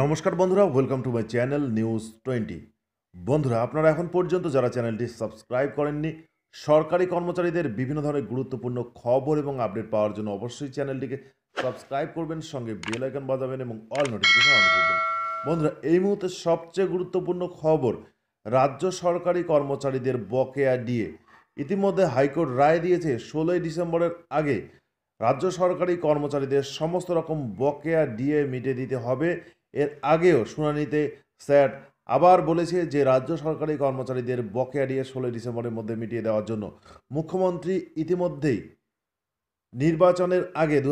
নমস্কার বন্ধুরা welcome to my channel news twenty বন্ধুরা আপনারা এখন পর্যন্ত যারা চ্যানেলটি সাবস্ক্রাইব করেননি সরকারি কর্মচারীদের বিভিন্ন ধরনের গুরুত্বপূর্ণ খবর এবং আপডেট পাওয়ার জন্য অবশ্যই চ্যানেলটিকে সাবস্ক্রাইব করবেন সঙ্গে বেল আইকন বাজাবেন এবং অল নোটিফিকেশন অন করবেন বন্ধুরা এই মুহূর্তে সবচেয়ে গুরুত্বপূর্ণ খবর রাজ্য সরকারি কর্মচারীদের বকেয়া ডিএ ইতিমধ্যে হাইকোর্ট রায় দিয়েছে ষোলোই ডিসেম্বরের আগে রাজ্য সরকারি কর্মচারীদের সমস্ত রকম বকেয়া ডিএ মিটে দিতে হবে এর আগেও শুনানিতে স্যাট আবার বলেছে যে রাজ্য সরকারি কর্মচারীদের বকেয়া দিয়ে ষোলোই ডিসেম্বরের মধ্যে মিটিয়ে দেওয়ার জন্য মুখ্যমন্ত্রী ইতিমধ্যেই নির্বাচনের আগে দু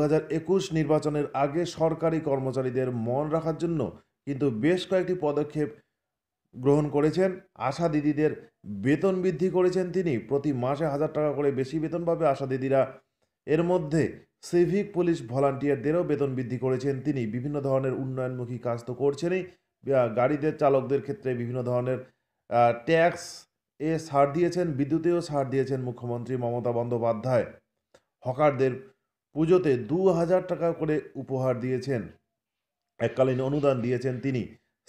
নির্বাচনের আগে সরকারি কর্মচারীদের মন রাখার জন্য কিন্তু বেশ কয়েকটি পদক্ষেপ গ্রহণ করেছেন আশা দিদিদের বেতন বৃদ্ধি করেছেন তিনি প্রতি মাসে হাজার টাকা করে বেশি বেতন পাবে আশা দিদিরা এর মধ্যে সিভিক পুলিশ ভলান্টিয়ারদেরও বেতন বৃদ্ধি করেছেন তিনি বিভিন্ন ধরনের উন্নয়নমুখী কাজ তো করছেনই গাড়িদের চালকদের ক্ষেত্রে বিভিন্ন ধরনের ট্যাক্স এ ছাড় দিয়েছেন বিদ্যুতেও ছাড় দিয়েছেন মুখ্যমন্ত্রী মমতা বন্দ্যোপাধ্যায় হকারদের পুজোতে দু হাজার টাকা করে উপহার দিয়েছেন এককালীন অনুদান দিয়েছেন তিনি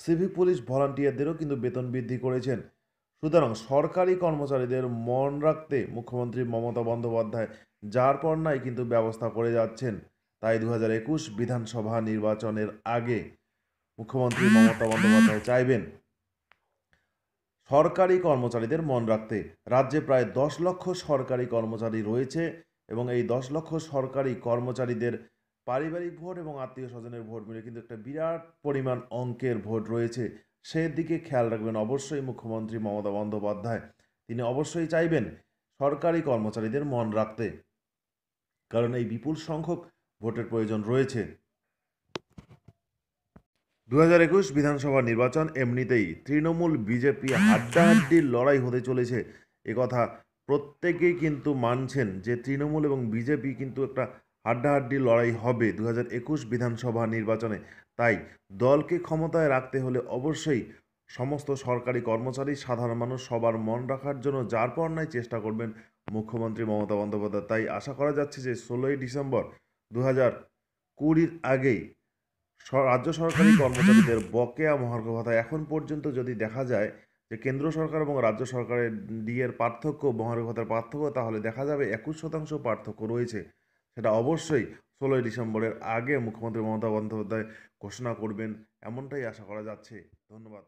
সিভিক পুলিশ ভলান্টিয়ারদেরও কিন্তু বেতন বৃদ্ধি করেছেন সুতরাং সরকারি কর্মচারীদের মন রাখতে মুখ্যমন্ত্রী মমতা বন্দ্যোপাধ্যায় যার পর নাই কিন্তু ব্যবস্থা করে যাচ্ছেন তাই দু একুশ বিধানসভা নির্বাচনের আগে মুখ্যমন্ত্রী মমতা বন্দ্যোপাধ্যায় চাইবেন সরকারি কর্মচারীদের মন রাখতে রাজ্যে প্রায় দশ লক্ষ সরকারি কর্মচারী রয়েছে এবং এই দশ লক্ষ সরকারি কর্মচারীদের পারিবারিক ভোট এবং আত্মীয় স্বজনের ভোট মিলে কিন্তু একটা বিরাট পরিমাণ অঙ্কের ভোট রয়েছে সেদিকে খেয়াল রাখবেন অবশ্যই মুখ্যমন্ত্রী মমতা বন্দ্যোপাধ্যায় তিনি অবশ্যই চাইবেন সরকারি কর্মচারীদের মন রাখতে কারণ এই বিপুল সংখ্যক ভোটের প্রয়োজন রয়েছে দু হাজার একুশ বিধানসভা নির্বাচন এমনিতেই তৃণমূল বিজেপি হাড্ডাহাড্ডির লড়াই হতে চলেছে একথা প্রত্যেকেই কিন্তু মানছেন যে তৃণমূল এবং বিজেপি কিন্তু একটা হাড্ডাহাড্ডি লড়াই হবে দু বিধানসভা নির্বাচনে তাই দলকে ক্ষমতায় রাখতে হলে অবশ্যই সমস্ত সরকারি কর্মচারী সাধারণ মানুষ সবার মন রাখার জন্য যার পর নাই চেষ্টা করবেন মুখ্যমন্ত্রী মমতা বন্দ্যোপাধ্যায় তাই আশা করা যাচ্ছে যে ষোলোই ডিসেম্বর দু হাজার কুড়ির আগেই রাজ্য সরকারি কর্মচারীদের বকেয়া মহার্ঘ ভাতা এখন পর্যন্ত যদি দেখা যায় যে কেন্দ্র সরকার এবং রাজ্য সরকারের ডিএর পার্থক্য মহার্ঘ ভাতার পার্থক্য তাহলে দেখা যাবে একুশ শতাংশ পার্থক্য রয়েছে সেটা অবশ্যই ষোলোই ডিসেম্বরের আগে মুখ্যমন্ত্রী মমতা বন্দ্যোপাধ্যায় ঘোষণা করবেন এমনটাই আশা করা যাচ্ছে ধন্যবাদ